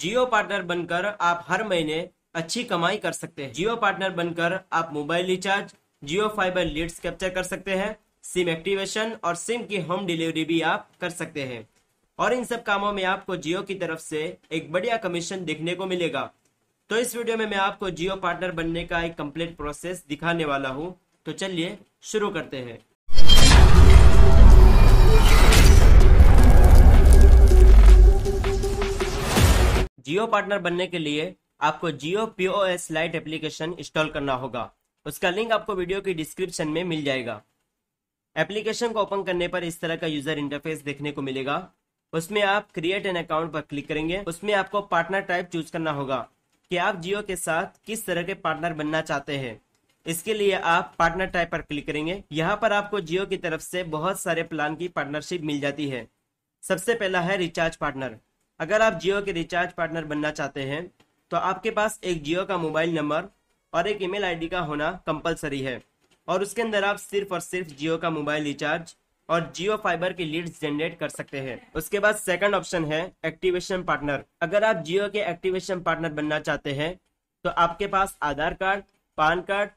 जियो partner बनकर आप हर महीने अच्छी कमाई कर सकते हैं जियो पार्टनर बनकर आप mobile recharge Jio fibre leads capture कर सकते हैं सिम एक्टिवेशन और सिम की होम डिलीवरी भी आप कर सकते हैं और इन सब कामों में आपको जियो की तरफ से एक बढ़िया कमीशन देखने को मिलेगा तो इस वीडियो में मैं आपको जियो पार्टनर बनने का एक कंप्लीट प्रोसेस दिखाने वाला हूँ तो चलिए शुरू करते हैं जियो पार्टनर बनने के लिए आपको Jio S lite application install करना होगा उसका लिंक आपको वीडियो की डिस्क्रिप्शन में मिल जाएगा एप्लीकेशन को ओपन करने पर इस तरह का यूजर इंटरफेस देखने को मिलेगा उसमें आप क्रिएट एन अकाउंट पर क्लिक करेंगे उसमें आपको पार्टनर टाइप चूज करना होगा कि आप जियो के साथ किस तरह के पार्टनर बनना चाहते हैं इसके लिए आप पार्टनर टाइप पर क्लिक करेंगे यहाँ पर आपको जियो की तरफ से बहुत सारे प्लान की पार्टनरशिप मिल जाती है सबसे पहला है रिचार्ज पार्टनर अगर आप जियो के रिचार्ज पार्टनर बनना चाहते हैं तो आपके पास एक जियो का मोबाइल नंबर और एक ईमेल आईडी का होना कंपलसरी है और उसके अंदर आप सिर्फ और सिर्फ जियो का मोबाइल रिचार्ज और जियो फाइबर की लीड्स जनरेट कर सकते हैं उसके बाद सेकंड ऑप्शन है एक्टिवेशन पार्टनर अगर आप जियो के एक्टिवेशन पार्टनर बनना चाहते हैं तो आपके पास आधार कार्ड पान कार्ड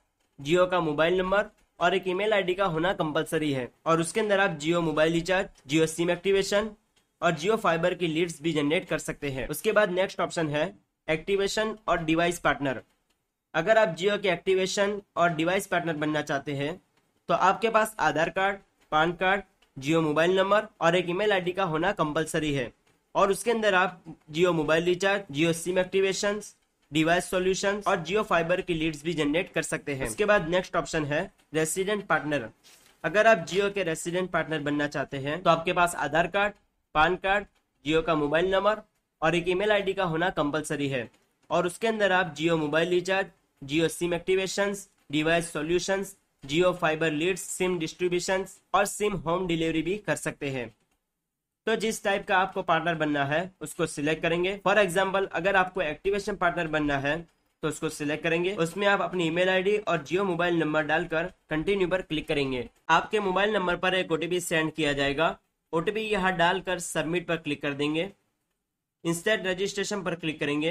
जियो का मोबाइल नंबर और एक ईमेल आईडी का होना कंपलसरी है और उसके अंदर आप Jio mobile recharge Jio SIM activation और जियो फाइबर की लीड्स भी जनरेट कर सकते हैं उसके बाद नेक्स्ट ऑप्शन है एक्टिवेशन और डिवाइस पार्टनर अगर आप जियो के एक्टिवेशन और डिवाइस पार्टनर बनना चाहते हैं तो आपके पास Aadhaar card PAN card Jio mobile number और एक ईमेल आईडी का होना कंपलसरी है और उसके अंदर आप Jio mobile recharge Jio SIM activation device solution और जियो फाइबर की लीड्स भी जनरेट कर सकते हैं उसके बाद नेक्स्ट ऑप्शन है रेसिडेंट पार्टनर अगर आप जियो के रेसिडेंट पार्टनर बनना चाहते हैं तो आपके पास आधार कार्ड पान कार्ड जियो का मोबाइल नंबर और एक ईमेल आईडी का होना कंपलसरी है और उसके अंदर आप Jio mobile recharge Jio SIM activation device solution Jio fibre lead SIM distribution और सिम होम डिलीवरी भी कर सकते हैं तो जिस टाइप का आपको पार्टनर बनना है उसको सिलेक्ट करेंगे फॉर एग्जाम्पल अगर आपको एक्टिवेशन पार्टनर बनना है तो उसको सिलेक्ट करेंगे उसमें आप अपनी ईमेल आईडी और जियो मोबाइल नंबर डालकर कंटिन्यू पर क्लिक करेंगे आपके मोबाइल नंबर पर एक ओटीपी सेंड किया जाएगा ओटीपी यहाँ डालकर सबमिट पर क्लिक कर देंगे इंस्टेंट रजिस्ट्रेशन पर क्लिक करेंगे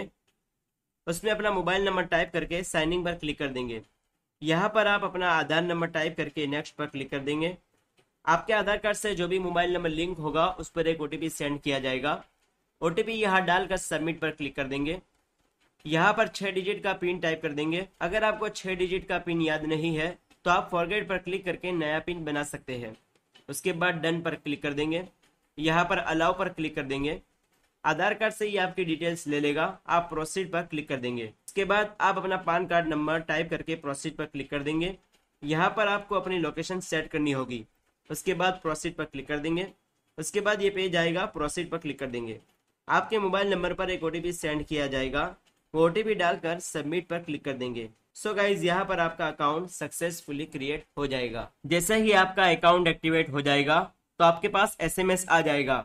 उसमें अपना मोबाइल नंबर टाइप करके साइनिंग पर क्लिक कर देंगे यहाँ पर आप अपना आधार नंबर टाइप करके नेक्स्ट पर क्लिक कर देंगे आपके आधार कार्ड से जो भी मोबाइल नंबर लिंक होगा उस पर एक ओ सेंड किया जाएगा ओ टी यहाँ डालकर सबमिट पर क्लिक कर देंगे यहाँ पर छः डिजिट का पिन टाइप कर देंगे अगर आपको छः डिजिट का पिन याद नहीं है तो आप फॉरगेट पर क्लिक करके नया पिन बना सकते हैं उसके बाद डन पर क्लिक कर देंगे यहाँ पर अलाउ पर क्लिक कर देंगे आधार कार्ड से ही आपकी डिटेल्स ले लेगा आप प्रोसीड पर क्लिक कर देंगे इसके बाद आप अपना पान कार्ड नंबर टाइप करके प्रोसीड पर क्लिक कर देंगे यहाँ पर आपको अपनी लोकेशन सेट करनी होगी उसके बाद प्रोसीड पर क्लिक कर देंगे उसके बाद ये पेज आएगा प्रोसीड पर क्लिक कर देंगे आपके मोबाइल नंबर पर एक ओ सेंड किया जाएगा ओ डालकर सबमिट पर क्लिक कर देंगे सो so गाइज यहाँ पर आपका अकाउंट सक्सेसफुली क्रिएट हो जाएगा जैसे ही आपका अकाउंट एक्टिवेट हो जाएगा तो आपके पास एस आ जाएगा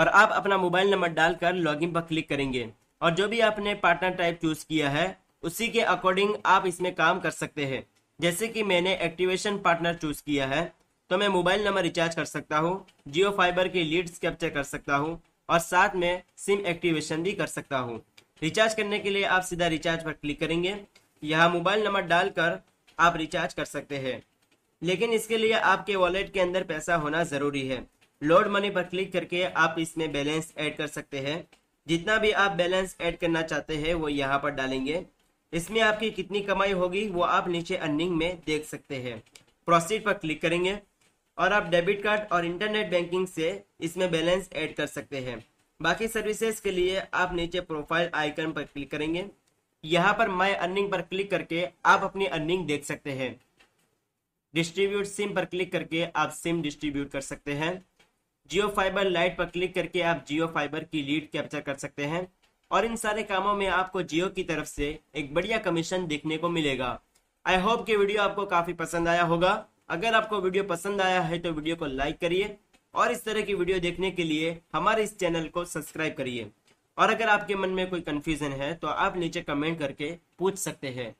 और आप अपना मोबाइल नंबर डालकर लॉगिन पर क्लिक करेंगे और जो भी आपने पार्टनर टाइप चूज किया है उसी के अकॉर्डिंग आप इसमें काम कर सकते हैं जैसे कि मैंने एक्टिवेशन पार्टनर चूज किया है तो मैं मोबाइल नंबर रिचार्ज कर सकता हूँ जियो फाइबर की लीड्स कैप्चर कर सकता हूँ और साथ में सिम एक्टिवेशन भी कर सकता हूँ रिचार्ज करने के लिए आप सीधा रिचार्ज पर क्लिक करेंगे यहाँ मोबाइल नंबर डालकर आप रिचार्ज कर सकते हैं लेकिन इसके लिए आपके वॉलेट के अंदर पैसा होना ज़रूरी है लोड मनी पर क्लिक करके आप इसमें बैलेंस ऐड कर सकते हैं जितना भी आप बैलेंस ऐड करना चाहते हैं वो यहाँ पर डालेंगे इसमें आपकी कितनी कमाई होगी वो आप नीचे अर्निंग में देख सकते हैं प्रोसीड पर क्लिक करेंगे और आप डेबिट कार्ड और इंटरनेट बैंकिंग से इसमें बैलेंस ऐड कर सकते हैं बाकी सर्विसेज के लिए आप नीचे प्रोफाइल आइकन पर क्लिक करेंगे यहाँ पर माय अर्निंग पर क्लिक करके आप अपनी अर्निंग देख सकते हैं डिस्ट्रीब्यूट सिम पर क्लिक करके आप सिम डिस्ट्रीब्यूट कर सकते हैं जियो फाइबर लाइट पर क्लिक करके आप जियो फाइबर की लीड कैप्चर कर सकते हैं और इन सारे कामों में आपको जियो की तरफ से एक बढ़िया कमीशन देखने को मिलेगा आई होप कि वीडियो आपको काफी पसंद आया होगा अगर आपको वीडियो पसंद आया है तो वीडियो को लाइक करिए और इस तरह की वीडियो देखने के लिए हमारे इस चैनल को सब्सक्राइब करिए और अगर आपके मन में कोई कन्फ्यूजन है तो आप नीचे कमेंट करके पूछ सकते हैं